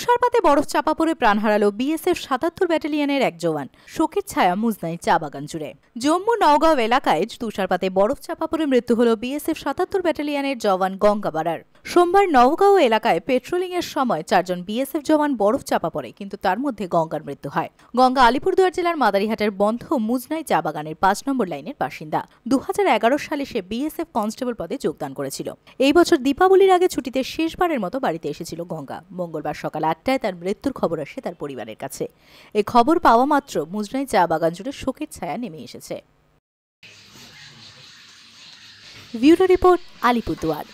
তুষারপাতে বরফ চাপা পড়ে প্রাণ হারালো বিএসএফ সাতাত্তর ব্যাটালিয়নের এক জওয়ান শোকের ছায়া মুজনাই চা বাগান জুড়ে জম্মু নওগাঁও এলাকায় তুষারপাতে বরফ চাপা পড়ে মৃত্যু হল বিএসএফ সাতাত্তর ব্যাটালিয়নের জওয়ান গঙ্গাবাড়ার সোমবার নওগাঁও এলাকায় পেট্রোলিংয়ের সময় চারজন বিএসএফ জওয়ান বরফ চাপা পড়ে কিন্তু তার মধ্যে গঙ্গার মৃত্যু হয় গঙ্গা আলিপুরদুয়ার জেলার মাদারিহাটের বন্ধ মুজনাই চা বাগানের পাঁচ নম্বর লাইনের বাসিন্দা দু সালে সে বিএসএফ কনস্টেবল পদে যোগদান করেছিল এই বছর দীপাবলির আগে ছুটিতে শেষবারের মতো বাড়িতে এসেছিল গঙ্গা মঙ্গলবার সকাল আটটায় তার মৃত্যুর খবর আসে তার পরিবারের কাছে এই খবর পাওয়া মাত্র মুজনাই চা বাগান জুড়ে শোকের ছায়া নেমে এসেছে ব্যুরো রিপোর্ট আলিপুরদুয়ার